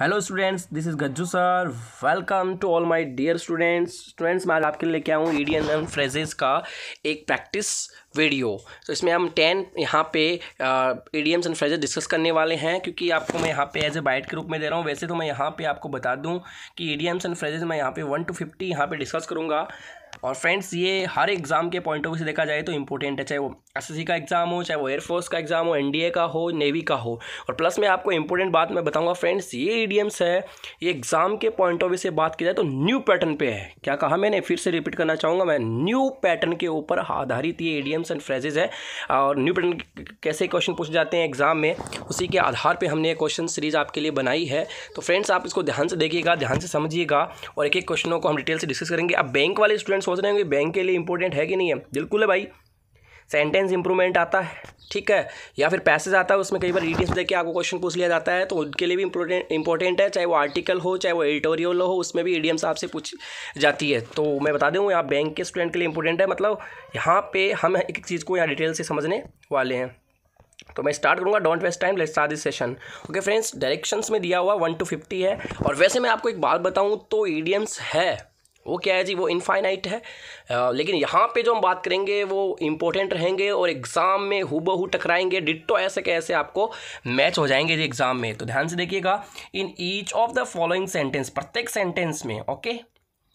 Hello students this is Gajju sir welcome to all my dear students students मैं आपके लिए लेके आऊँ ईडियन एंड फ्रेजेस का एक प्रैक्टिस वीडियो तो इसमें हम टेन यहाँ पे ईडीएम्स एंड फ्रेजेस डिस्कस करने वाले हैं क्योंकि आपको मैं यहाँ पे एज ए बाइट के रूप में दे रहा हूँ वैसे तो मैं यहाँ पे आपको बता दूँ कि ईडीएम्स एंड फ्रेजेस मैं यहाँ पे वन टू फिफ्टी यहाँ पे डिस्कस करूँगा और फ्रेंड्स ये हर एग्ज़ाम के पॉइंट ऑफ व्यू से देखा जाए तो इंपॉर्टेंट है चाहे वो एसएससी का एग्ज़ाम हो चाहे वो एयरफोर्स का एग्ज़ाम हो एनडीए का हो नेवी का हो और प्लस मैं आपको इंपॉर्टेंट बात मैं बताऊंगा फ्रेंड्स ये ईडीएम्स है ये एग्ज़ाम के पॉइंट ऑफ व्यू से बात की जाए तो न्यू पैटर्न पे है क्या कहा मैंने फिर से रिपीट करना चाहूँगा मैं न्यू पैटर्न के ऊपर आधारित ये ईडीएम्स एंड फ्रेजेज है और न्यू पैटर्न कैसे क्वेश्चन पूछे जाते हैं एग्ज़ाम में उसी के आधार पर हमने क्वेश्चन सीरीज़ आपके लिए बनाई है तो फ्रेंड्स आप इसको ध्यान से देखिएगा ध्यान से समझिएगा और एक एक क्वेश्चनों को हम डिटेल से डिस्कस करेंगे अब बैंक वाले स्टूडेंट स्टूडेंट सोच रहे हैं कि बैंक के लिए इंपॉर्टेंट है कि नहीं है बिल्कुल है भाई सेंटेंस इंप्रूवमेंट आता है ठीक है या फिर पैसेज आता है उसमें कई बार रीडिंग्स देके आपको क्वेश्चन पूछ लिया जाता है तो उनके लिए भी इंपॉर्टेंट इंपॉर्टेंट है चाहे वो आर्टिकल हो चाहे वो एडिटोरियल हो उसमें भी ईडीएम्स आपसे पूछ जाती है तो मैं बता दूँ यहाँ बैंक के स्टूडेंट के लिए इंपॉर्टेंट है मतलब यहाँ पे हम एक चीज़ को यहाँ डिटेल से समझने वाले हैं तो मैं स्टार्ट करूंगा don't waste time let start this session okay friends directions में दिया हुआ वन टू फिफ्टी है और वैसे मैं आपको एक बात बताऊँ तो ईडीएम्स है वो क्या है जी वो इनफाइनाइट है आ, लेकिन यहाँ पे जो हम बात करेंगे वो इम्पोर्टेंट रहेंगे और एग्ज़ाम में हुबहू टकराएंगे डिट्टो ऐसे कैसे आपको मैच हो जाएंगे जी एग्ज़ाम में तो ध्यान से देखिएगा in each of the following sentence प्रत्येक सेंटेंस में ओके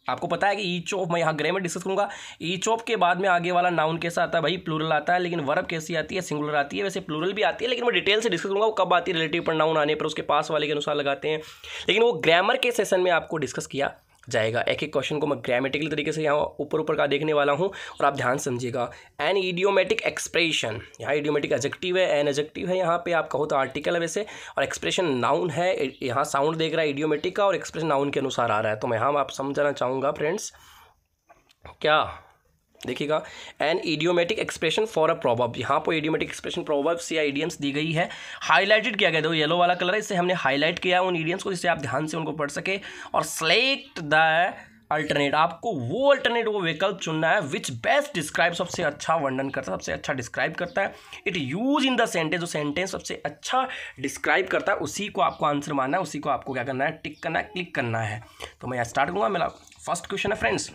आपको पता है कि ईच ऑफ मैं यहाँ ग्रामर डिस्कस करूँगा ईच ऑफ के बाद में आगे वाला नाउन कैसा आता है भाई प्लूरल आता है लेकिन वर्ब कैसी आती है सिंगुलर आती है वैसे प्लूरल भी आती है लेकिन मैं डिटेल से डिस्कस करूँगा वो कब आती है रिलेटिव पर नाउन आने पर उसके पास वाले के अनुसार लगाते हैं लेकिन वो ग्रामर के सेशन में आपको डिस्कस किया जाएगा एक एक क्वेश्चन को मैं ग्रामेटिकल तरीके से यहाँ ऊपर ऊपर का देखने वाला हूँ और आप ध्यान समझिएगा एन इडियोमेटिक एक्सप्रेशन यहाँ इडियोमेटिक एजेक्टिव है एन एजेक्टिव है यहाँ पे आप कहो तो आर्टिकल है वैसे और एक्सप्रेशन नाउन है यहाँ साउंड देख रहा है इडियोमेटिक का और एक्सप्रेशन नाउन के अनुसार आ रहा है तो मैं यहाँ आप समझाना चाहूँगा फ्रेंड्स क्या देखिएगा an idiomatic expression for a proverb यहाँ पर इडियोमेटिक एक्सप्रेशन प्रोवर्ब्स या इडियम्स दी गई है हाईलाइटेड किया गया देखो येलो वाला कलर है इससे हमने हाईलाइट किया उन इडियम्स को जिससे आप ध्यान से उनको पढ़ सके और सेलेक्ट द अल्टरनेट आपको वो अल्टरनेट वो विकल्प चुनना है विच बेस्ट डिस्क्राइब सबसे अच्छा वर्णन करता है सबसे अच्छा डिस्क्राइब करता है it use in the sentence जो सेंटेंस सबसे अच्छा डिस्क्राइब करता है उसी को आपको आंसर मानना है उसी को आपको क्या करना है टिक करना है क्लिक करना है तो मैं यहाँ स्टार्ट करूँगा मेरा फर्स्ट क्वेश्चन है फ्रेंड्स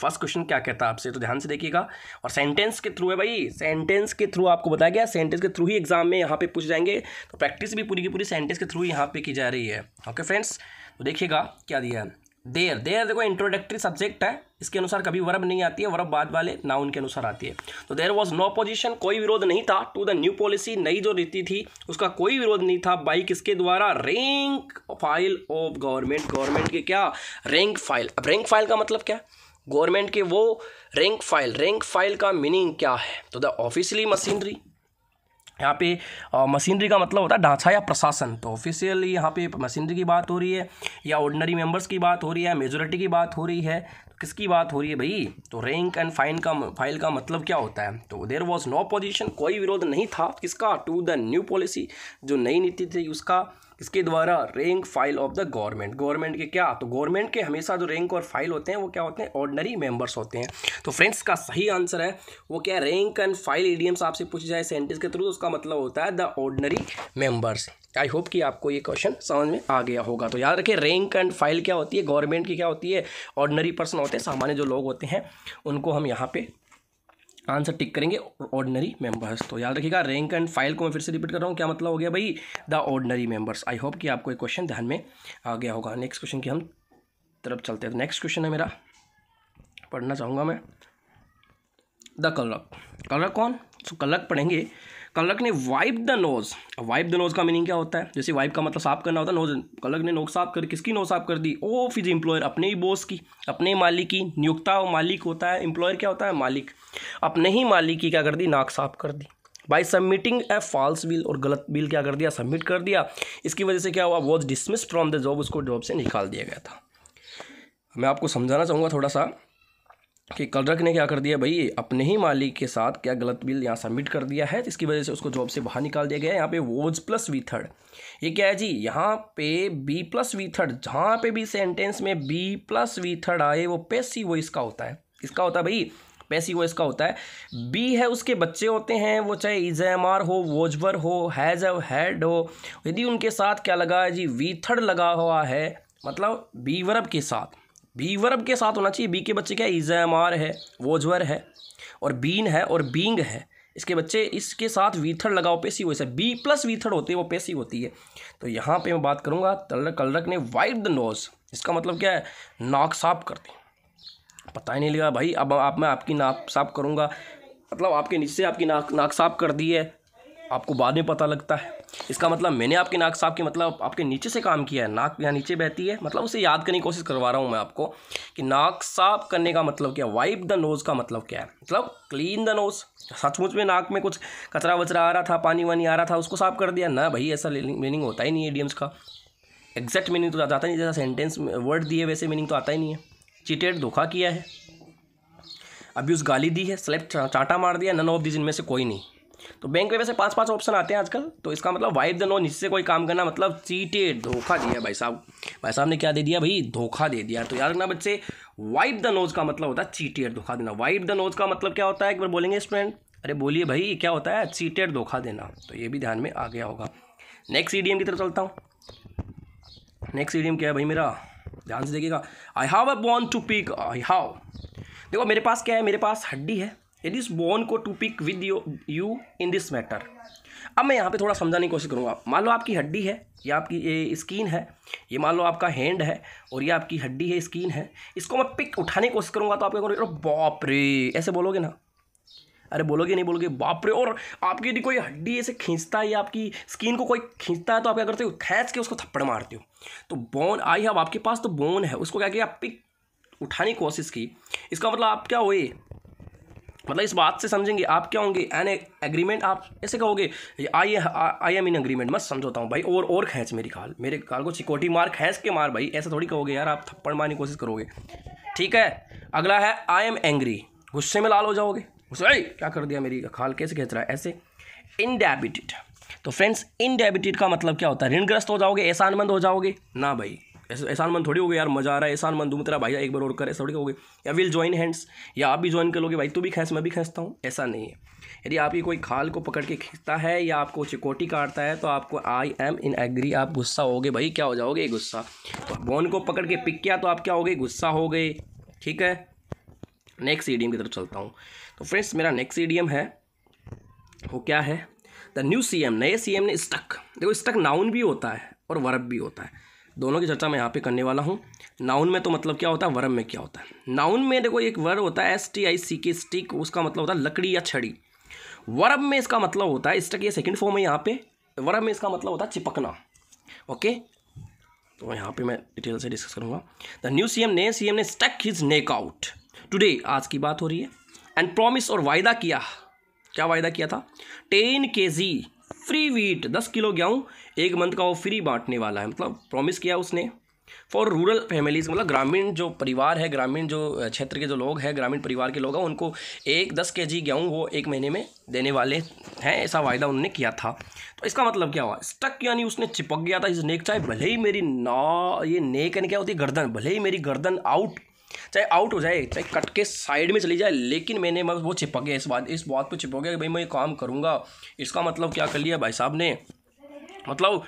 फर्स्ट क्वेश्चन क्या कहता है आपसे तो ध्यान से देखिएगा और सेंटेंस के थ्रू है भाई सेंटेंस के थ्रू आपको बताया गया सेंटेंस के थ्रू ही एग्जाम में यहाँ पे पूछ जाएंगे तो प्रैक्टिस भी पूरी की पूरी सेंटेंस के थ्रू यहाँ पे की जा रही है ओके फ्रेंड्स तो देखिएगा क्या दिया है देर देर देखो इंट्रोडक्टरी सब्जेक्ट है इसके अनुसार कभी वर्ब नहीं आती है वर्ब बाद वाले नाउन के अनुसार आती है तो देर वॉज नो अपोजिशन कोई विरोध नहीं था टू द न्यू पॉलिसी नई जो रीति थी उसका कोई विरोध नहीं था बाई किसके द्वारा rank file of government government के क्या रैंक फाइल अब रैंक फाइल का मतलब क्या गवर्नमेंट के वो रैंक फाइल रैंक फाइल का मीनिंग क्या है तो द ऑफिशियली मशीनरी यहाँ पे मशीनरी का मतलब होता है ढांचा या प्रशासन तो ऑफिशियली यहाँ पे मशीनरी की बात हो रही है या ऑर्डनरी मेंबर्स की बात हो रही है मेजोरिटी की बात हो रही है तो किसकी बात हो रही है भाई तो रैंक एंड फाइन का फाइल का मतलब क्या होता है तो देर वॉज नो अपोजिशन कोई विरोध नहीं था किसका टू द न्यू पॉलिसी जो नई नीति थी उसका इसके द्वारा rank file of the government government के क्या तो गवर्नमेंट के हमेशा जो रैंक और फाइल होते हैं वो क्या होते हैं ऑर्डनरी मेंबर्स होते हैं तो फ्रेंड्स का सही आंसर है वो क्या रैंक एंड फाइल ईडीएम्स आपसे पूछे जाए सेंटेंस के थ्रू तो उसका मतलब होता है the ordinary members I hope कि आपको ये क्वेश्चन समझ में आ गया होगा तो याद रखें रैंक एंड फाइल क्या होती है गवर्नमेंट की क्या होती है ऑर्डनरी पर्सन होते हैं सामान्य जो लोग होते हैं उनको हम यहाँ पे आंसर टिक करेंगे ऑर्डनरी मेंबर्स तो याद रखिएगा रैंक एंड फाइल को मैं फिर से रिपीट कर रहा हूँ क्या मतलब हो गया भाई the ordinary members I hope कि आपको एक क्वेश्चन ध्यान में आ गया होगा नेक्स्ट क्वेश्चन की हम तरफ चलते हैं नेक्स्ट तो क्वेश्चन है मेरा पढ़ना चाहूँगा मैं द कलरक कलरक कौन सो कलरक पढ़ेंगे कलक ने wipe the nose wipe the nose का मीनिंग क्या होता है जैसे वाइप का मतलब साफ करना होता है नोज कलक ने नोक साफ कर किसकी नोज साफ कर दी ओ फिज इंप्लॉयर अपने ही बॉस की अपने ही मालिक की नियुक्ता मालिक होता है इंप्लॉयर क्या होता है मालिक अपने ही मालिक की क्या कर दी नाक साफ कर दी by submitting a false bill और गलत बिल क्या कर दिया सबमिट कर दिया इसकी वजह से क्या हुआ was dismiss from the job उसको जॉब से निकाल दिया गया था मैं आपको समझाना चाहूँगा थोड़ा सा कि कलरक ने क्या कर दिया भाई अपने ही मालिक के साथ क्या गलत बिल यहाँ सबमिट कर दिया है जिसकी वजह से उसको जॉब से बाहर निकाल दिया गया है यहाँ पे वोज प्लस वी थर्ड ये क्या है जी यहाँ पे बी प्लस वी थर्ड जहाँ पे भी सेंटेंस में बी प्लस वी थर्ड आए वो पेसी वो इसका होता है इसका होता है भाई पैसी वो इसका होता है बी है उसके बच्चे होते हैं वो चाहे इजैमार हो वोजवर हो हैज हैड हो यदि उनके साथ क्या लगा है जी वी थर्ड लगा हुआ है मतलब बी वर्ब के साथ बी वर्ब के साथ होना चाहिए बी के बच्चे क्या एम आर है वोजवर है और बीन है और बींग है इसके बच्चे इसके साथ वीथड़ लगाओ पेशी वैसे बी प्लस वीथड़ होती है वो पेशी होती है तो यहाँ पे मैं बात करूँगा तलरक कलरक ने वाइट द नोज इसका मतलब क्या है नाक साफ कर दी पता ही नहीं लगा भाई अब आप मैं आपकी नाक साफ करूँगा मतलब आपके नीचे आपकी नाक नाक साफ कर दी है आपको बाद में पता लगता है इसका मतलब मैंने आपके नाक साफ के मतलब आपके नीचे से काम किया है नाक यहाँ नीचे बहती है मतलब उसे याद करने की कोशिश करवा रहा हूँ मैं आपको कि नाक साफ करने का मतलब क्या वाइप द नोज़ का मतलब क्या है मतलब क्लीन द नोज़ सचमुच में नाक में कुछ कचरा वचरा आ रहा था पानी वानी आ रहा था उसको साफ कर दिया ना भाई ऐसा मीनिंग होता ही नहीं है एडियम्स का एग्जैक्ट मीनिंग तो आता नहीं जैसा सेंटेंस वर्ड दिए वैसे मीनिंग तो आता ही नहीं है चिटेड धोखा किया है अभी उस गाली दी है स्लेप चाटा मार दिया नन ऑफ दिस इनमें से कोई नहीं तो बैंक में वैसे पांच पांच ऑप्शन आते हैं आजकल तो इसका मतलब वाइफ द नॉन इससे कोई काम करना मतलब चीटेड धोखा दिया भाई साहब भाई साहब ने क्या दे दिया भाई धोखा दे दिया तो याद रखना बच्चे वाइफ द नोज का मतलब होता है चीटेड धोखा देना वाइफ द नोज का मतलब क्या होता है एक बार बोलेंगे स्टूडेंट अरे बोलिए भाई क्या होता है चीटेड धोखा देना तो ये भी ध्यान में आ गया होगा नेक्स्ट ईडीएम की तरफ चलता हूँ नेक्स्ट ईडीएम क्या है भाई मेरा ध्यान से देखिएगा I have a bond to pick I have देखो मेरे पास क्या है मेरे पास हड्डी है इट इज़ बोन को to pick with you in this matter अब मैं यहाँ पे थोड़ा समझाने की कोशिश करूँगा मान लो आपकी हड्डी है या आपकी ये स्किन है ये मान लो आपका हैंड है और ये आपकी हड्डी है स्किन है इसको मैं पिक उठाने की कोशिश करूँगा तो आप क्या करोगे बाप रे ऐसे बोलोगे ना अरे बोलोगे नहीं बोलोगे बाप रे और आपकी यदि कोई हड्डी ऐसे खींचता है या आपकी स्किन को कोई खींचता है तो आप क्या करते हो खींच के उसको थप्पड़ मारते हो तो बोन आई है अब आपके पास तो बोन है उसको क्या किया पिक उठाने की कोशिश की इसका मतलब आप क्या हुए मतलब इस बात से समझेंगे आप क्या होंगे एन एग्रीमेंट आप ऐसे कहोगे आई आई एम इन एग्रीमेंट मत समझौता हूँ भाई और और खेच मेरी खाल मेरे खाल को चिकोटी मार खेच के मार भाई ऐसा थोड़ी कहोगे यार आप थप्पड़ मारने की कोशिश करोगे ठीक है अगला है आई एम एंग्री गुस्से में लाल हो जाओगे गुस्से क्या कर दिया मेरी खाल कैसे खेच रहा है ऐसे इनडेबिटेड तो फ्रेंड्स इनडेबिटेड का मतलब क्या होता है ऋणग्रस्त हो जाओगे एहसानमंद हो जाओगे ना भाई एहसान मन थोड़ी हो गया यार मजा आ रहा है एहसान मन हूँ तेरा भाई एक बार और कर ऐसा थोड़ी हो गया या विल ज्वाइन हैंड्स या आप भी ज्वाइन कर लोगे भाई तू भी खेस मैं भी खेसता हूँ ऐसा नहीं है यदि आपकी कोई खाल को पकड़ के खींचता है या आपको चिकोटी काटता है तो आपको आई एम इन एग्री आप गुस्सा हो गए भाई क्या हो जाओगे गुस्सा तो बोन को पकड़ के पिक किया तो आप क्या हो गए गुस्सा हो गए ठीक है नेक्स्ट ईडीएम की तरफ चलता हूँ तो फ्रेंड्स मेरा नेक्स्ट ईडीएम है वो क्या है द न्यू सीएम नए सीएम ने स्टक देखो स्टक नाउन भी होता है और वर्ब भी होता है दोनों की चर्चा मैं यहाँ पे करने वाला हूँ नाउन में तो मतलब क्या होता है वर्म में क्या होता है नाउन में देखो एक वर होता है एस टी आई सी के स्टिक उसका मतलब होता है लकड़ी या छड़ी वर्ब में इसका मतलब होता है स्टक ये सेकेंड फॉर्म है यहाँ पे वर्ब में इसका मतलब होता है चिपकना ओके तो यहाँ पे मैं डिटेल से डिस्कस करूँगा द न्यू एम ने एम ने stuck his neck out today आज की बात हो रही है एंड प्रॉमिस और वायदा किया क्या वायदा किया था ten K G free wheat दस किलो गेहूँ एक मंथ का वो फ्री बांटने वाला है मतलब प्रॉमिस किया उसने फॉर रूरल फैमिलीज़ मतलब ग्रामीण जो परिवार है ग्रामीण जो क्षेत्र के जो लोग हैं ग्रामीण परिवार के लोग हैं उनको एक दस के जी गेहूँ वो एक महीने में देने वाले हैं ऐसा वायदा उन्होंने किया था तो इसका मतलब क्या हुआ स्टक यानी उसने चिपक गया था इस नेक चाहे भले ही मेरी ना ये नेक यानी क्या होती है गर्दन भले ही मेरी गर्दन आउट चाहे आउट हो जाए चाहे कट के साइड में चली जाए लेकिन मैंने मतलब वो चिपक गया इस बात इस बात पर चिपक गया कि भाई मैं ये काम करूँगा इसका मतलब क्या कर लिया भाई साहब ने मतलब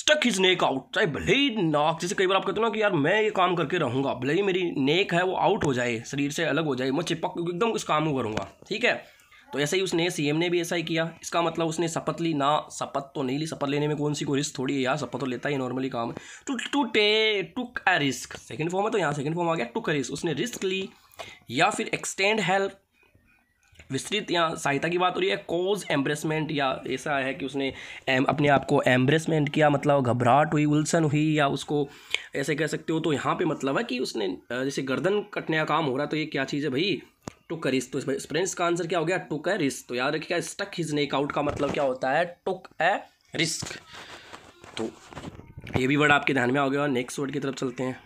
स्टक हिज नेक आउट चाहे भले ही नाक जैसे कई बार आप कहते हो ना कि यार मैं ये काम करके रहूँगा भले ही मेरी नेक है वो आउट हो जाए शरीर से अलग हो जाए मैं चिपक एकदम इस काम को करूँगा ठीक है तो ऐसे ही उसने सीएम ने भी ऐसा ही किया इसका मतलब उसने शपथ ली ना शपथ तो नहीं ली शपथ लेने में कौन सी कोई रिस्क थोड़ी है यार शपथ तो लेता ही नॉर्मली काम है to to take took a risk second form है तो यहाँ सेकंड फॉर्म आ गया टुक अ रिस्क उसने रिस्क ली या फिर एक्सटेंड हेल्प विस्तृत या सहायता की बात हो रही है कॉज एम्ब्रेसमेंट या ऐसा है कि उसने एम, अपने आप को एम्ब्रेसमेंट किया मतलब घबराहट हुई उल्सन हुई या उसको ऐसे कह सकते हो तो यहाँ पे मतलब है कि उसने जैसे गर्दन कटने का काम हो रहा तो ये क्या चीज़ है भाई टुकरिस तो स्प्रेंस का आंसर क्या हो गया रिस्क तो याद रखिएगा स्टक हिज नेक आउट का मतलब क्या होता है टुक ए रिस्क तो ये भी वर्ड आपके ध्यान में आ गया नेक्स्ट वर्ड की तरफ चलते हैं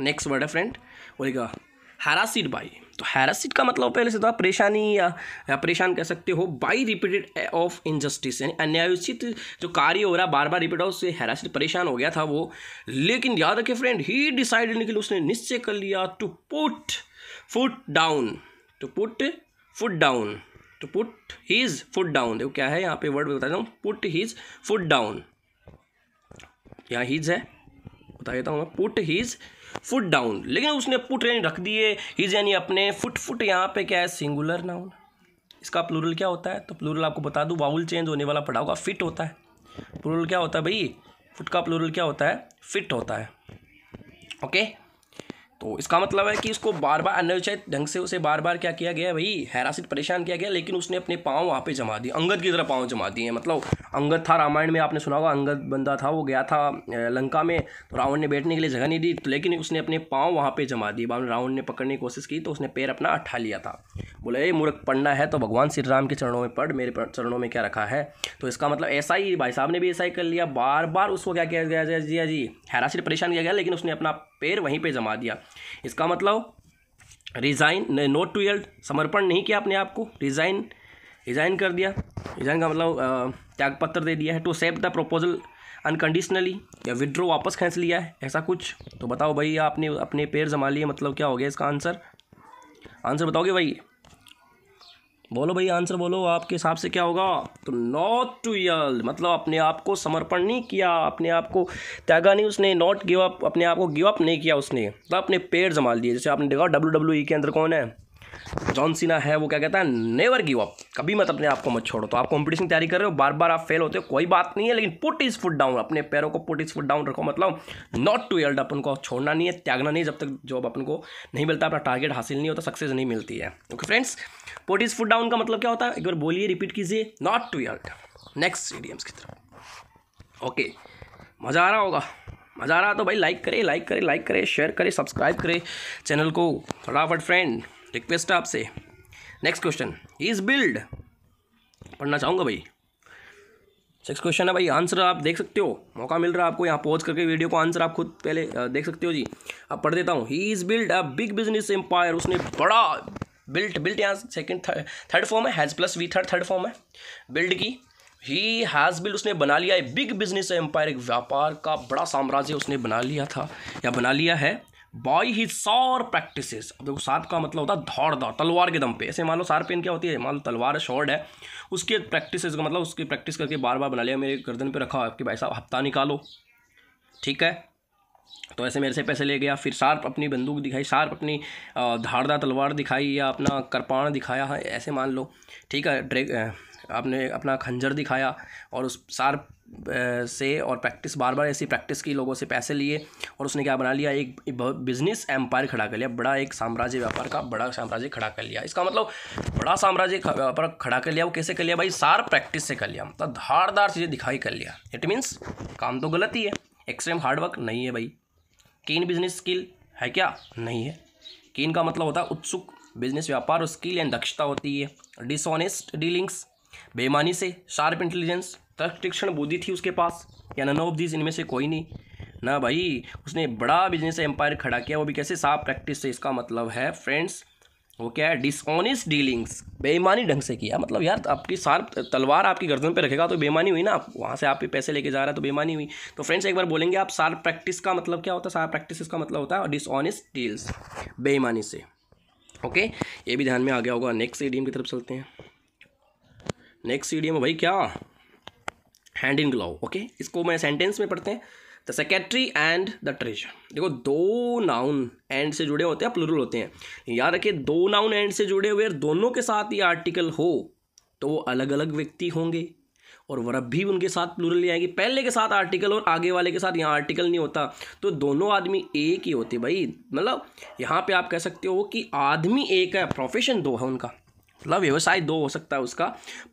नेक्स्ट वर्ड है फ्रेंड बोलेगा हैरासिड बाई तो हैरासिड का मतलब पहले से तो आप परेशानी या, या परेशान कह सकते हो बाई रिपीटेड ऑफ इनजस्टिस यानी अन्यायोचित जो कार्य हो रहा बार बार रिपीट उससे हैरासिड परेशान हो गया था वो लेकिन याद रखे फ्रेंड ही डिसाइडेड निकल उसने निश्चय कर लिया to put foot down to put foot down to put his foot down देखो क्या है यहाँ पे वर्ड बता देता हूँ पुट हीज फुट डाउन यहाँ हीज है बता देता हूँ पुट हीज फुट डाउन लेकिन उसने पुट यानी रख दिए इज यानी अपने फुट फुट यहाँ पे क्या है सिंगुलर नाउन इसका प्लूरल क्या होता है तो प्लूरल आपको बता दूँ वाउल चेंज होने वाला पड़ा होगा फिट होता है प्लूरल क्या होता है भाई फुट का प्लूरल क्या होता है फिट होता है ओके तो इसका मतलब है कि इसको बार बार अनियोजित ढंग से उसे बार बार क्या किया गया भाई हैरासित परेशान किया गया लेकिन उसने अपने पाँव वहाँ पे जमा दिए अंगद की तरह पाँव जमा दिए मतलब अंगद था रामायण में आपने सुना होगा अंगद बंदा था वो गया था लंका में तो रावण ने बैठने के लिए जगह नहीं दी तो लेकिन उसने अपने पाँव वहाँ पर जमा दिए बाद रावण ने पकड़ने की कोशिश की तो उसने पैर अपना अट्ठा लिया था बोला ये मूर्ख पढ़ना है तो भगवान श्री राम के चरणों में पढ़ मेरे चरणों में क्या रखा है तो इसका मतलब ऐसा ही भाई साहब ने भी ऐसा ही कर लिया बार बार उसको क्या किया गया जी हैरासित परेशान किया गया लेकिन उसने अपना पैर वहीं पे जमा दिया इसका मतलब रिज़ाइन नोट टू एल्ड समर्पण नहीं किया अपने आप को रिज़ाइन रिज़ाइन कर दिया रिज़ाइन का मतलब त्यागपत्र दे दिया है to save the proposal unconditionally या विड्रो वापस खींच लिया है ऐसा कुछ तो बताओ भाई आपने अपने पैर जमा लिए मतलब क्या हो गया इसका आंसर आंसर बताओगे भाई बोलो भाई आंसर बोलो आपके हिसाब से क्या होगा तो नॉट टू यल मतलब अपने आप को समर्पण नहीं किया अपने आप को त्यागा नहीं उसने नॉट गिव अप अपने आप को गिव अप नहीं किया उसने मतलब तो अपने पेड़ जमा लिए जैसे आपने देखा डब्ल्यू डब्ल्यू ई के अंदर कौन है जॉन सीना है वो क्या कहता है नेवर गिव अप कभी मत अपने आप को मत छोड़ो तो आप कॉम्पिटिशन तैयारी कर रहे हो बार बार आप फेल होते हो कोई बात नहीं है लेकिन पुट इज फुट डाउन अपने पैरों को पुट इज फुट डाउन रखो मतलब नॉट टू एल्ड अपन को छोड़ना नहीं है त्यागना नहीं जब तक जॉब अपन को नहीं मिलता अपना टारगेट हासिल नहीं होता सक्सेस नहीं मिलती है okay friends put his foot down का मतलब क्या होता है एक बार बोलिए रिपीट कीजिए नॉट टू एल्ड नेक्स्ट ईडियम्स की तरफ ओके मज़ा आ रहा होगा मज़ा आ रहा तो भाई लाइक करे लाइक करे लाइक करे शेयर करे सब्सक्राइब करे चैनल को फटाफट फ्रेंड रिक्वेस्ट है आपसे नेक्स्ट क्वेश्चन इज बिल्ड पढ़ना चाहूँगा भाई सिक्स क्वेश्चन है भाई आंसर आप देख सकते हो मौका मिल रहा है आपको यहाँ पॉज करके वीडियो को आंसर आप खुद पहले देख सकते हो जी अब पढ़ देता हूँ he is build a big business empire उसने बड़ा बिल्ट बिल्ट यहाँ सेकेंड थर्ड फॉर्म है has plus V third third form है बिल्ड की ही हैज़ बिल्ड उसने बना लिया है बिग बिजनेस एम्पायर एक व्यापार का बड़ा साम्राज्य उसने बना लिया था या बना लिया है बॉय ही सॉर प्रैक्टिस अब देखो सार्प का मतलब होता है दौड़ तलवार के दम पे ऐसे मान लो सार पेन क्या होती है मान लो तलवार है शॉर्ट है उसके प्रैक्टिस का मतलब उसकी प्रैक्टिस करके बार बार बना लिया मेरे गर्दन पे रखा कि भाई साहब हफ्ता निकालो ठीक है तो ऐसे मेरे से पैसे ले गया फिर शार्प अपनी बंदूक दिखाई शार्प अपनी धारदार तलवार दिखाई या अपना कृपाण दिखाया है हाँ, ऐसे मान लो ठीक है ड्रेग आपने अपना खंजर दिखाया और उस शार्प से और प्रैक्टिस बार बार ऐसी प्रैक्टिस की लोगों से पैसे लिए और उसने क्या बना लिया एक बिजनेस एम्पायर खड़ा कर लिया बड़ा एक साम्राज्य व्यापार का बड़ा साम्राज्य खड़ा कर लिया इसका मतलब बड़ा साम्राज्य व्यापार खड़ा कर लिया वो कैसे कर लिया भाई सार प्रैक्टिस से कर लिया मतलब धारदार चीज़ें दिखाई कर लिया इट मीन्स काम तो गलत ही है एक्सट्रीम हार्डवर्क नहीं है भाई कीन बिजनेस स्किल है क्या नहीं है कीन का मतलब होता है उत्सुक बिजनेस व्यापार और स्किल एंड दक्षता होती है डिसऑनेस्ट डीलिंग्स बेईमानी से शार्प इंटेलिजेंस तक तीक्षण बुद्धि थी उसके पास या नन ऑफ दीज इनमें से कोई नहीं ना भाई उसने बड़ा बिजनेस एम्पायर खड़ा किया वो भी कैसे साफ प्रैक्टिस से इसका मतलब है फ्रेंड्स वो क्या है डिसऑनेस्ट डीलिंग्स बेईमानी ढंग से किया मतलब यार आपकी सार तलवार आपकी गर्दन पे रखेगा तो बेईमानी हुई ना आप वहाँ से आप भी पैसे लेके जा रहा है तो बेईमानी हुई तो फ्रेंड्स एक बार बोलेंगे आप सार प्रैक्टिस का मतलब क्या होता है सार प्रैक्टिस का मतलब होता है डिसऑनेस्ट डील्स बेईमानी से ओके ये भी ध्यान में आ गया होगा नेक्स्ट ई की तरफ चलते हैं नेक्स्ट ई भाई क्या हैंड इन ग्लोव ओके इसको मैं सेंटेंस में पढ़ते हैं the secretary and the treasure देखो दो नाउन एंड से जुड़े होते हैं प्लुरल होते हैं याद रखिए दो नाउन एंड से जुड़े हुए दोनों के साथ ये आर्टिकल हो तो वो अलग अलग व्यक्ति होंगे और वर्ब भी उनके साथ प्लुरल ले आएंगे पहले के साथ आर्टिकल और आगे वाले के साथ यहाँ आर्टिकल नहीं होता तो दोनों आदमी एक ही होते भाई मतलब यहाँ पे आप कह सकते हो कि आदमी एक है प्रोफेशन दो है उनका मतलब व्यवसाय दो हो सकता है उसका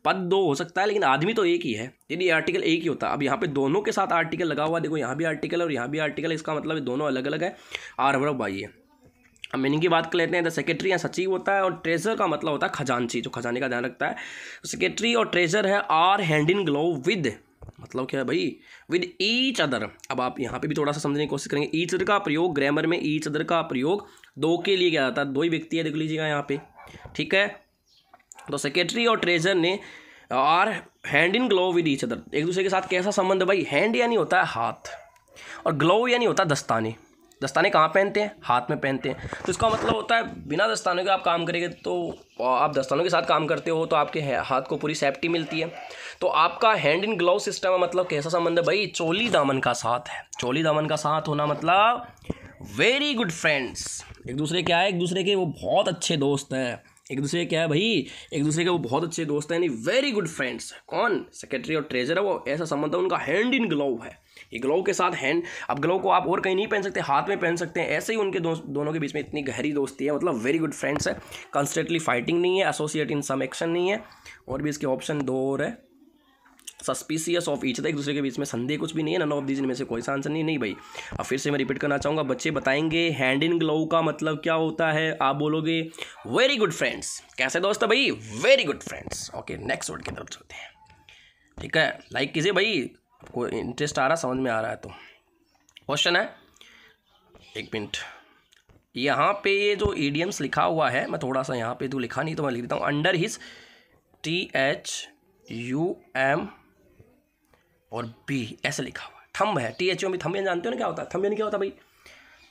पद दो हो सकता है लेकिन आदमी तो एक ही है यदि आर्टिकल एक ही होता अब यहाँ पे दोनों के साथ आर्टिकल लगा हुआ देखो यहाँ भी आर्टिकल और यहाँ भी आर्टिकल इसका मतलब दोनों अलग अलग है आर वर बाई है अब मीनिंग की बात कर लेते हैं तो सेक्रेटरी या सचिव होता है और ट्रेजर का मतलब होता है खजानची जो खजाने का ध्यान रखता है सेक्रेटरी तो और ट्रेजर है are hand in glove with मतलब क्या है भाई विद ईच अदर अब आप यहाँ पे भी थोड़ा सा समझने की कोशिश करेंगे ईच अदर का प्रयोग ग्रामर में ईच अदर का प्रयोग दो के लिए किया जाता है दो ही व्यक्ति है देख लीजिएगा यहाँ पे ठीक है तो सेक्रेटरी और ट्रेजर ने are hand in glove with each other एक दूसरे के साथ कैसा संबंध है भाई हैंड यानी होता है हाथ और ग्लोव यानी होता है दस्ताने दस्ताने कहाँ पहनते हैं हाथ में पहनते हैं तो इसका मतलब होता है बिना दस्तानों के आप काम करेंगे तो आप दस्तानों के साथ काम करते हो तो आपके हाथ को पूरी सेफ्टी मिलती है तो आपका हैंड इन ग्लोव सिस्टम है मतलब कैसा संबंध है भाई चोली दामन का साथ है चोली दामन का साथ होना मतलब वेरी गुड फ्रेंड्स एक दूसरे क्या है एक दूसरे के वो बहुत अच्छे दोस्त हैं एक दूसरे क्या है हाँ भाई एक दूसरे के वो बहुत अच्छे दोस्त हैं यानी वेरी गुड फ्रेंड्स कौन सेक्रेटरी और ट्रेजर है वो ऐसा संबंध है उनका हैंड इन ग्लोव है ये ग्लोव के साथ हैंड अब ग्लोव को आप और कहीं नहीं पहन सकते हाथ में पहन सकते हैं ऐसे ही उनके दोस्त दोनों के बीच में इतनी गहरी दोस्ती है मतलब वेरी गुड फ्रेंड्स है कंस्टेंटली फाइटिंग नहीं है एसोसिएट इन सम एक्शन नहीं है और भी इसके ऑप्शन दो और है सस्पिशियस ऑफ ईच था एक दूसरे के बीच में संदेह कुछ भी नहीं है नन ऑफ दीज इनमें से कोई सा आंसर नहीं नहीं भाई अब फिर से मैं रिपीट करना चाहूँगा बच्चे बताएंगे हैंड इन ग्लोव का मतलब क्या होता है आप बोलोगे वेरी गुड फ्रेंड्स कैसे दोस्त भाई very good friends okay next word की तरफ चलते हैं ठीक है लाइक कीजिए भाई आपको इंटरेस्ट आ रहा समझ में आ रहा है तो क्वेश्चन है एक मिनट यहाँ पे ये जो ईडियम्स लिखा हुआ है मैं थोड़ा सा यहाँ पे तो लिखा नहीं तो मैं लिख देता हूँ under his T H U M और बी ऐसा लिखा हुआ थम्ब है टी एच ओ में थंब जानते हो ना क्या होता है थंब यानी क्या होता है भाई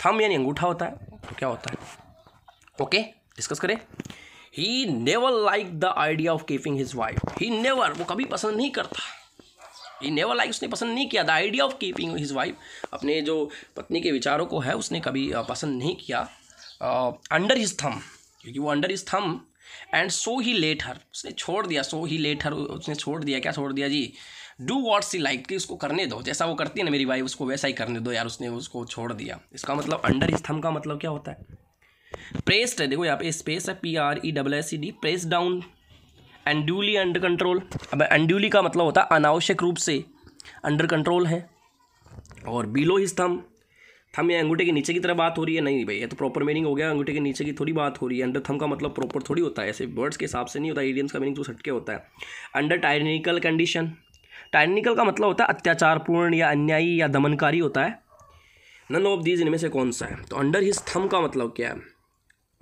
थंब यानी अंगूठा होता है तो क्या होता है ओके डिस्कस करें he never like the idea of keeping his wife he never वो कभी पसंद नहीं करता ही नेवर लाइक उसने पसंद नहीं किया the idea of keeping his wife अपने जो पत्नी के विचारों को है उसने कभी पसंद नहीं किया अंडर हिज थम क्योंकि वो under his thumb and so he let her उसने छोड़ दिया सो ही लेट हर उसने छोड़ दिया क्या छोड़ दिया जी डू वॉट सी लाइक कि उसको करने दो जैसा वो करती है ना मेरी वाइफ उसको वैसा ही करने दो यार उसने उसको छोड़ दिया इसका मतलब अंडर स्थम का मतलब क्या होता है प्रेस्ड है देखो यहाँ पे स्पेस है P R E W S C D press down unduly under control अब अनड्यूली का मतलब होता है अनावश्यक रूप से अंडर कंट्रोल है और बिलो हिज थम थम या अंगूठे के नीचे की तरह बात हो रही है नहीं भाई ये तो प्रॉपर मीनिंग हो गया अंगूठे के नीचे की थोड़ी बात हो रही है अंडर थम का मतलब प्रॉपर थोड़ी होता है ऐसे वर्ड्स के हिसाब से नहीं होता इडियम्स का मीनिंग तो सटके होता है अंडर टायरिकल कंडीशन टाइनिकल का मतलब होता है अत्याचारपूर्ण या अन्यायी या दमनकारी होता है नन ऑफ दीज इनमें से कौन सा है तो अंडर हिज थम का मतलब क्या है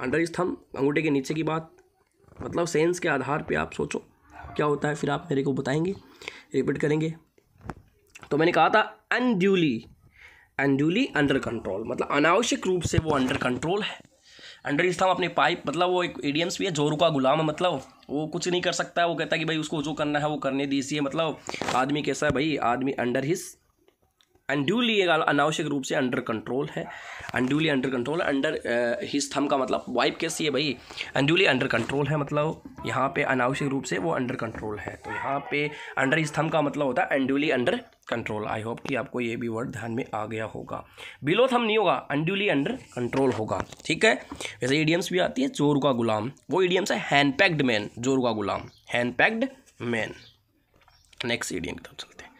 अंडर हिज थम अंगूठे के नीचे की बात मतलब सेंस के आधार पे आप सोचो क्या होता है फिर आप मेरे को बताएंगे रिपीट करेंगे तो मैंने कहा था अनड्यूली अनड्यूली अंडर कंट्रोल मतलब अनावश्यक रूप से वो अंडर कंट्रोल है अंडर इज थम अपने पाइप मतलब वो एक एडियम्स भी है जोरू का गुलाम है मतलब वो कुछ नहीं कर सकता है वो कहता है कि भाई उसको जो करना है वो करने दीजिए मतलब आदमी कैसा है भाई आदमी अंडर हिज अनड्यूली ये अनावश्यक रूप से अंडर कंट्रोल है unduly under control under his thumb का मतलब वाइप कैसी है भाई अनड्यूली अंडर कंट्रोल है मतलब यहाँ पे अनावश्यक रूप से वो अंडर कंट्रोल है तो यहाँ पे अंडर हिज थम का मतलब होता है unduly under control I hope कि आपको ये भी वर्ड ध्यान में आ गया होगा बिलो थम नहीं होगा अनड्यूली अंडर कंट्रोल होगा ठीक है वैसे ईडियम्स भी आती है चोर का गुलाम वो ईडियम्स है हैंडपैक्ड मैन जोर का गुलाम हैंडपैक्ड मैन नेक्स्ट ईडियम की तरफ चलते हैं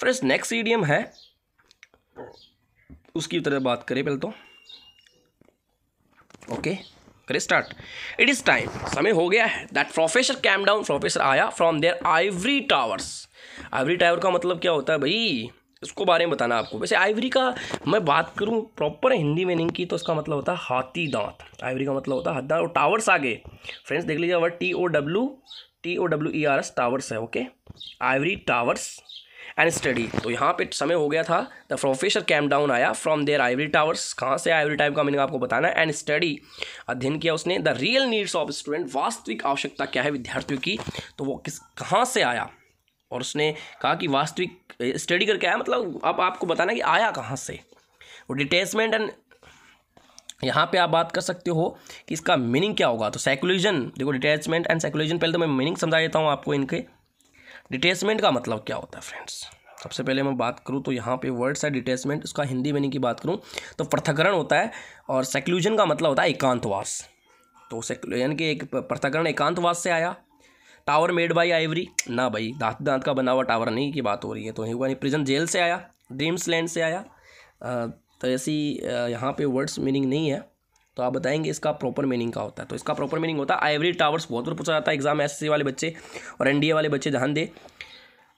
फ्रेंड्स नेक्स्ट ईडियम है उसकी तरह बात करें पहले तो ओके करें स्टार्ट इट इज़ टाइम समय हो गया है that professor came down professor आया from their ivory towers ivory tower का मतलब क्या होता है भाई उसको बारे में बताना आपको वैसे आइवरी का मैं बात करूँ प्रॉपर हिंदी मीनिंग की तो उसका मतलब होता है हाथी दांत आइवरी का मतलब होता है हद्दा और टावर्स आगे फ्रेंड्स देख लीजिए word T O W T O W E R S towers है okay ivory towers and study तो यहाँ पे समय हो गया था द प्रोफेसर कैम डाउन आया फ्रॉम देयर आइवरी टावर्स कहाँ से आइवरी टाइप का मैंने आपको बताना एंड स्टडी अध्ययन किया उसने the real needs of student वास्तविक आवश्यकता क्या है विद्यार्थियों की तो वो किस कहाँ से आया और उसने कहा कि वास्तविक स्टडी करके आया मतलब अब आपको बताना कि आया कहाँ से वो डिटेचमेंट एंड यहाँ पे आप बात कर सकते हो कि इसका मीनिंग क्या होगा तो साइकोलॉजन देखो डिटैचमेंट एंड साइकोलॉजन पहले तो मैं मीनिंग समझा देता हूँ आपको इनके डिटेचमेंट का मतलब क्या होता है फ्रेंड्स सबसे पहले मैं बात करूँ तो यहाँ पे वर्ड्स है डिटेचमेंट उसका हिंदी मीनिंग की बात करूँ तो पृथकरण होता है और सेक्लूजन का मतलब होता है एकांतवास तो यानी कि एक पृथकरण एकांतवास से आया टावर मेड बाय आइवरी ना भाई दांत दांत का बना हुआ टावर नहीं की बात हो रही है तो नहीं प्रिजन जेल से आया ड्रीम्स लैंड से आया तो ऐसी यहाँ पे वर्ड्स मीनिंग नहीं है तो आप बताएंगे इसका प्रॉपर मीनिंग का होता है तो इसका प्रॉपर मीनिंग होता है आइवरी टावर्स बहुत बार पूछा जाता है एग्जाम एस वाले बच्चे और एनडीए वाले बच्चे ध्यान दें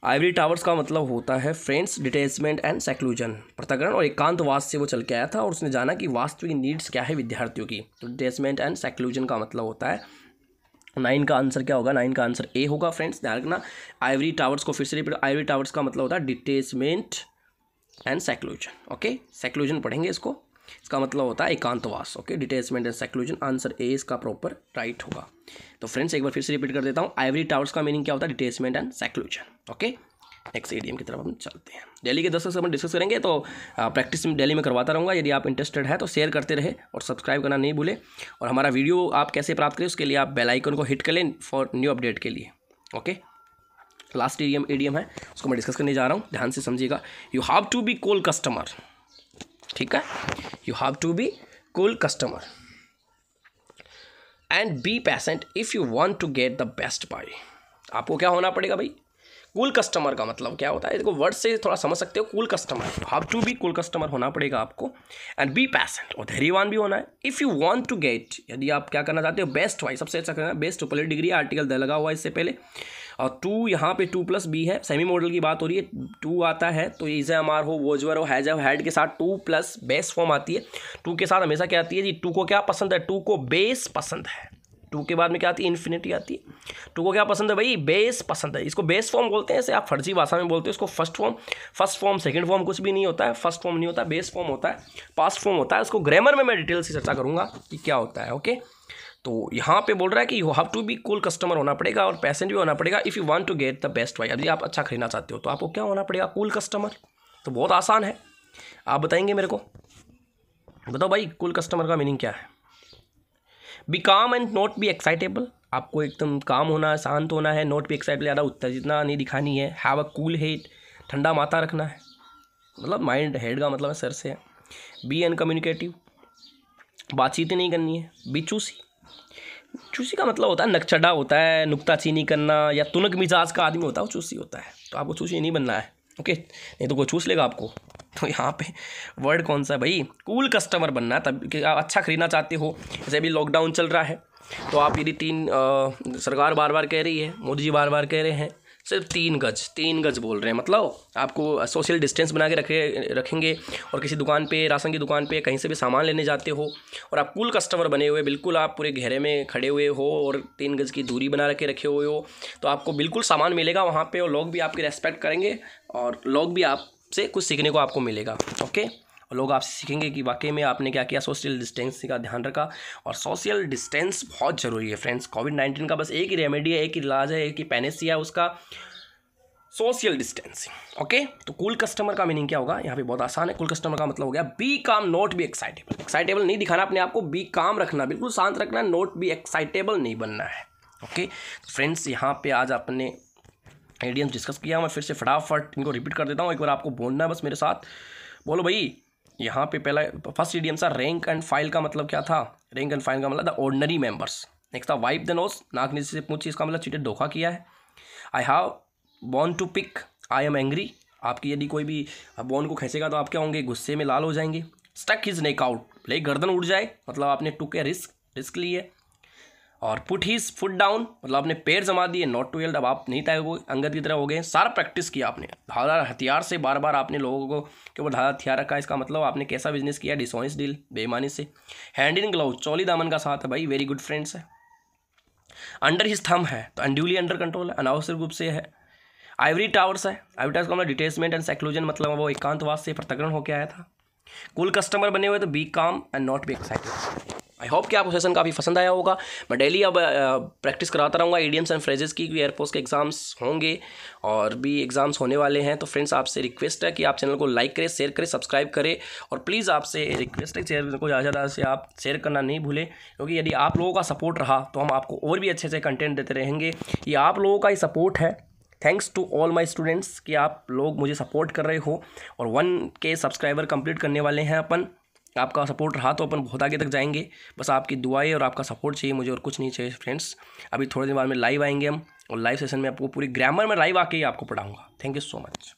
आइवरी टावर्स का मतलब होता है फ्रेंड्स डिटेचमेंट एंड सेक्लूजन पृथकरण और एकांतवास से वो चल के आया था और उसने जाना कि वास्तविक नीड्स क्या है विद्यार्थियों की तो डिटेचमेंट एंड सेक्लूजन का मतलब होता है नाइन का आंसर क्या होगा नाइन का आंसर ए होगा फ्रेंड्स ध्यान रखना आइवरी टावर्स को फिर से रिपीट आइवरी टावर्स का मतलब होता है detachment and seclusion okay seclusion पढ़ेंगे इसको इसका मतलब होता है एकांतवास okay detachment and seclusion answer A इसका प्रॉपर राइट होगा तो फ्रेंड्स एक बार फिर से रिपीट कर देता हूँ आइवरी टावर्स का मीनिंग क्या होता है detachment and seclusion okay next idiom की तरफ हम चलते हैं डेली के दर्शक से हम डिस्कस करेंगे तो प्रैक्टिस में में करवाता रहूँगा यदि आप इंटरेस्टेड है तो शेयर करते रहे और सब्सक्राइब करना नहीं भूले और हमारा वीडियो आप कैसे प्राप्त करें उसके लिए आप बेल आइकन को हिट कर लें फॉर न्यू अपडेट के लिए ओके लास्ट एडीएम एडीएम है उसको मैं डिस्कस करने जा रहा हूँ ध्यान से समझिएगा you have to be cool customer ठीक है you have to be cool customer and be patient if you want to get the best buy आपको क्या होना पड़ेगा भाई कूल कस्टमर का मतलब क्या होता है देखो वर्ड से थोड़ा समझ सकते हो cool customer have to be cool customer होना पड़ेगा आपको एंड बी पैसेंट और धैर्यवान भी होना है if you want to get यदि आप क्या करना चाहते हो बेस्ट वाई सबसे अच्छा करना बेस्ट पहले डिग्री आर्टिकल लगा हुआ इससे पहले और टू यहाँ पे टू प्लस बी है सेमी मॉडल की बात हो रही है टू आता है तो इज एम आर हो वोजवर हो हैज हैड के साथ टू प्लस बेस फॉर्म आती है टू के साथ हमेशा क्या आती है जी टू को क्या पसंद है टू को बेस पसंद है टू के बाद में क्या आती है इन्फिनिटी आती है टू को क्या पसंद है भाई बेस पसंद है इसको बेस फॉर्म बोलते हैं ऐसे आप फर्जी भाषा में बोलते हैं इसको first form first form second form कुछ भी नहीं होता है फर्स्ट फॉर्म नहीं होता बेस फॉर्म होता है पास्ट फॉर्म होता है इसको ग्रामर में मैं डिटेल से चर्चा करूँगा कि क्या होता है ओके तो यहाँ पे बोल रहा है कि you have to be cool customer होना पड़ेगा और पैसेंट भी होना पड़ेगा if you want to get the best buy यदि आप अच्छा खरीदना चाहते हो तो आपको क्या होना पड़ेगा कूल कस्टमर तो बहुत आसान है आप बताएंगे मेरे को बताओ भाई कूल कस्टमर का मीनिंग क्या है B calm and not B excitable आपको एकदम काम होना है शांत होना है नॉट बी एक्साइटेबल ज़्यादा उत्तेजना नहीं दिखानी है हैव अ कूल हेड ठंडा माथा रखना है मतलब माइंड हेड का मतलब है सर से बी अनकम्युनिकेटिव बातचीत नहीं करनी है बी चूसी चूसी का मतलब होता है नक्चडा होता है नुकताचीनी करना या तुनक मिजाज का आदमी होता है वो चूसी होता है तो आपको चूसी नहीं बनना है ओके नहीं तो कोई चूस लेगा आपको तो यहाँ पे वर्ड कौन सा है भाई कूल कस्टमर बनना है तब कि आप अच्छा खरीदना चाहते हो जैसे अभी लॉकडाउन चल रहा है तो आप यदि तीन आ, सरकार बार बार कह रही है मोदी जी बार बार कह रहे हैं सिर्फ तीन गज तीन गज बोल रहे हैं मतलब आपको सोशल डिस्टेंस बना के रखे रखेंगे और किसी दुकान पे राशन की दुकान पे कहीं से भी सामान लेने जाते हो और आप कूल कस्टमर बने हुए बिल्कुल आप पूरे घेरे में खड़े हुए हो और तीन गज की दूरी बना रखे रखे हुए हो तो आपको बिल्कुल सामान मिलेगा वहाँ पर और लोग भी आपकी रेस्पेक्ट करेंगे और लोग भी आपसे कुछ सीखने को आपको मिलेगा ओके और लोग आपसे सीखेंगे कि वाकई में आपने क्या किया सोशल डिस्टेंसिंग का ध्यान रखा और सोशल डिस्टेंस बहुत ज़रूरी है फ्रेंड्स कोविड नाइन्टीन का बस एक ही रेमेडी है एक ही इलाज है एक ही पैनेसिया है उसका सोशल डिस्टेंसिंग ओके तो कूल कस्टमर का मीनिंग क्या होगा यहाँ पे बहुत आसान है कूल कस्टमर का मतलब हो गया बी काम नॉट बी एक्साइटेबल एक्साइटेबल नहीं दिखाना अपने आप को बी काम रखना बिल्कुल शांत रखना नॉट बी एक्साइटेबल नहीं बनना है ओके okay? तो फ्रेंड्स यहाँ पे आज आपने एडियम्स डिस्कस किया मैं फिर से फटाफट इनको रिपीट कर देता हूँ एक बार आपको बोलना है बस मेरे साथ बोलो भाई यहाँ पे पहला फर्स्ट ईडीएम सा रैंक एंड फाइल का मतलब क्या था रैंक एंड फाइल का मतलब द ऑर्डनरी मेंबर्स नेक्स्ट था वाइप द नोस नाक नीचे से पूछिए इसका मतलब चीटे धोखा किया है I have born to pick I am angry आपकी यदि कोई भी बॉर्न को खेसेगा तो आप क्या होंगे गुस्से में लाल हो जाएंगे स्टक हिज नेक आउट ले गर्दन उड़ जाए मतलब आपने टू के रिस्क रिस्क लिए और पुट हीज फुट डाउन मतलब आपने पैर जमा दिए नॉट टू हेल्ड अब आप नहीं तय हुए अंगत की तरह हो गए सारा प्रैक्टिस किया आपने धारा हथियार से बार बार आपने लोगों को कि वो धारा हथियार रखा इसका मतलब आपने कैसा बिजनेस किया डिसोइंस डील बेईमानी से हैंड इन ग्लव चौली दामन का साथ है भाई वेरी गुड फ्रेंड्स है अंडर हिज थम है तो अनड्यूली अंडर कंट्रोल है अनावश्यक रूप से है आइवरी टावर्स है आइवरी टावर्स का मतलब डिटेचमेंट एंड सेक्लूजन मतलब वो एकांतवास से प्रतिक्रण होकर आया था कुल कस्टमर बने हुए तो be calm and not be excited I hope कि आपको सेशन काफ़ी पसंद आया होगा मैं डेली अब प्रैक्टिस कराता रहूँगा एडियम्स एंड फ्रेजेस की एयरफोर्स के एग्ज़ाम्स होंगे और भी एग्ज़ाम्स होने वाले हैं तो फ्रेंड्स आपसे रिक्वेस्ट है कि आप चैनल को लाइक करें शेयर करें सब्सक्राइब करें और प्लीज़ आपसे रिक्वेस्ट है शेयर को ज़्यादा से आप शेयर करना नहीं भूलें क्योंकि यदि आप लोगों का सपोर्ट रहा तो हम आपको और भी अच्छे अच्छे कंटेंट देते रहेंगे ये आप लोगों का ही सपोर्ट है thanks to all my students कि आप लोग मुझे सपोर्ट कर रहे हो और वन के सब्सक्राइबर कंप्लीट करने वाले हैं अपन आपका सपोर्ट रहा तो अपन बहुत आगे तक जाएंगे बस आपकी दुआएं और आपका सपोर्ट चाहिए मुझे और कुछ नहीं चाहिए फ्रेंड्स अभी थोड़े दिन बाद में लाइव आएंगे हम और लाइव सेशन में आपको पूरी ग्रामर में लाइव आके ही आपको पढ़ाऊँगा थैंक यू सो मच